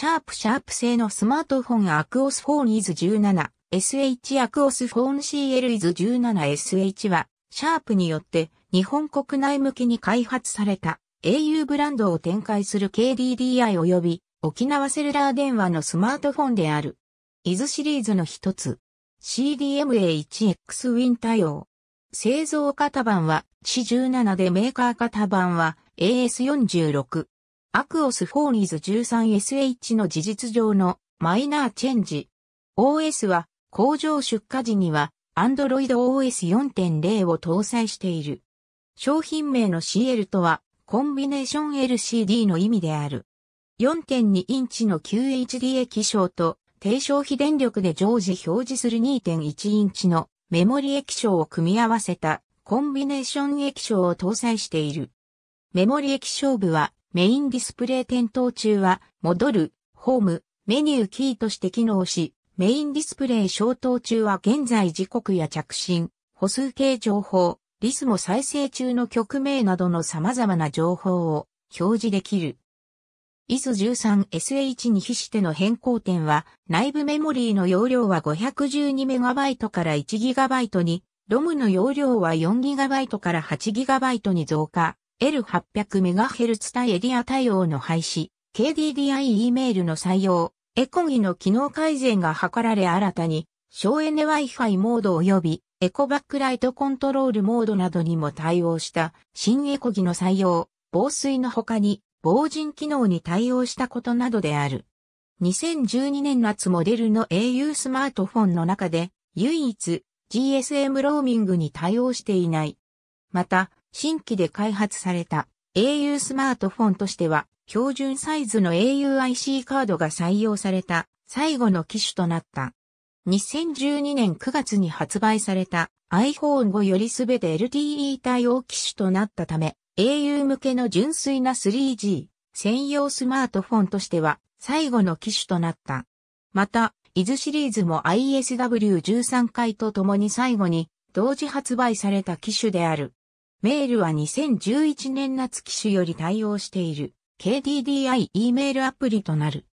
シャープシャープ製のスマートフォンアクオスフォンイズ17、SH アクオスフォン CL イズ17 SH は、シャープによって日本国内向けに開発された au ブランドを展開する KDDI 及び沖縄セルラー電話のスマートフォンである。イズシリーズの一つ。CDMA1X w i n 対応。製造型版は C17 でメーカー型版は AS46。アクオスフォーリーズ 13SH の事実上のマイナーチェンジ。OS は工場出荷時には Android OS 4.0を搭載している。商品名の CL とはコンビネーション LCD の意味である。4.2インチの QHD 液晶と低消費電力で常時表示する2.1インチのメモリ液晶を組み合わせたコンビネーション液晶を搭載している。メモリ液晶部はメインディスプレイ点灯中は、戻る、ホーム、メニューキーとして機能し、メインディスプレイ消灯中は現在時刻や着信、歩数計情報、リスも再生中の曲名などの様々な情報を表示できる。IS13SH に比しての変更点は、内部メモリーの容量は 512MB から 1GB に、ロムの容量は 4GB から 8GB に増加。L800MHz 対エリア対応の廃止、KDDI E メールの採用、エコギの機能改善が図られ新たに、省エネ Wi-Fi モード及びエコバックライトコントロールモードなどにも対応した新エコギの採用、防水の他に防塵機能に対応したことなどである。2012年夏モデルの au スマートフォンの中で唯一 GSM ローミングに対応していない。また、新規で開発された au スマートフォンとしては、標準サイズの auIC カードが採用された最後の機種となった。2012年9月に発売された iPhone5 よりすべて LTE 対応機種となったため、au 向けの純粋な 3G 専用スマートフォンとしては最後の機種となった。また、伊豆シリーズも ISW13 回とともに最後に同時発売された機種である。メールは2011年夏機種より対応している KDDI E メールアプリとなる。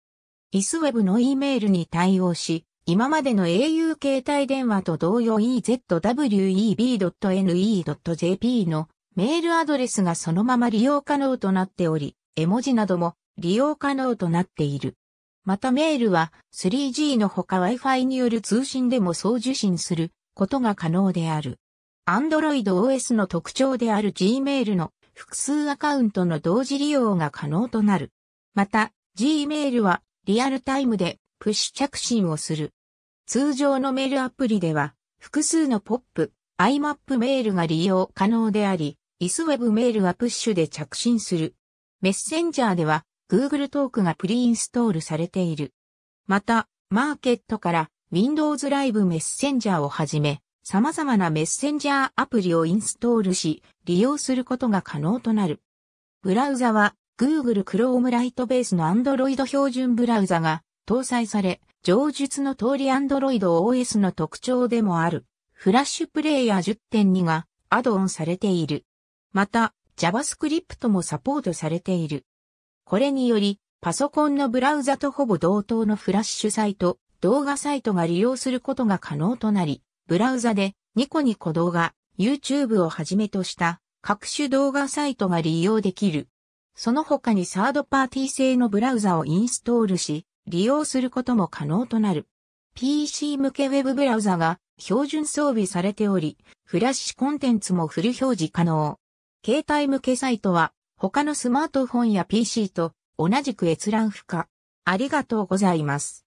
ISWEB の E メールに対応し、今までの au 携帯電話と同様 ezweb.ne.jp のメールアドレスがそのまま利用可能となっており、絵文字なども利用可能となっている。またメールは 3G のほか Wi-Fi による通信でも送受信することが可能である。Android OS の特徴である Gmail の複数アカウントの同時利用が可能となる。また、Gmail はリアルタイムでプッシュ着信をする。通常のメールアプリでは複数のポップ、IMAP メールが利用可能であり、ISWeb メールはプッシュで着信する。メッセンジャーでは Google トークがプリインストールされている。また、マーケットから Windows Live メッセンジャーをはじめ、様々なメッセンジャーアプリをインストールし、利用することが可能となる。ブラウザは Google Chrome Lightbase の Android 標準ブラウザが搭載され、上述の通り Android OS の特徴でもある、フラッシュプレイヤー10.2がアドオンされている。また、JavaScript もサポートされている。これにより、パソコンのブラウザとほぼ同等のフラッシュサイト、動画サイトが利用することが可能となり、ブラウザでニコニコ動画、YouTube をはじめとした各種動画サイトが利用できる。その他にサードパーティー製のブラウザをインストールし、利用することも可能となる。PC 向けウェブブラウザが標準装備されており、フラッシュコンテンツもフル表示可能。携帯向けサイトは他のスマートフォンや PC と同じく閲覧不可。ありがとうございます。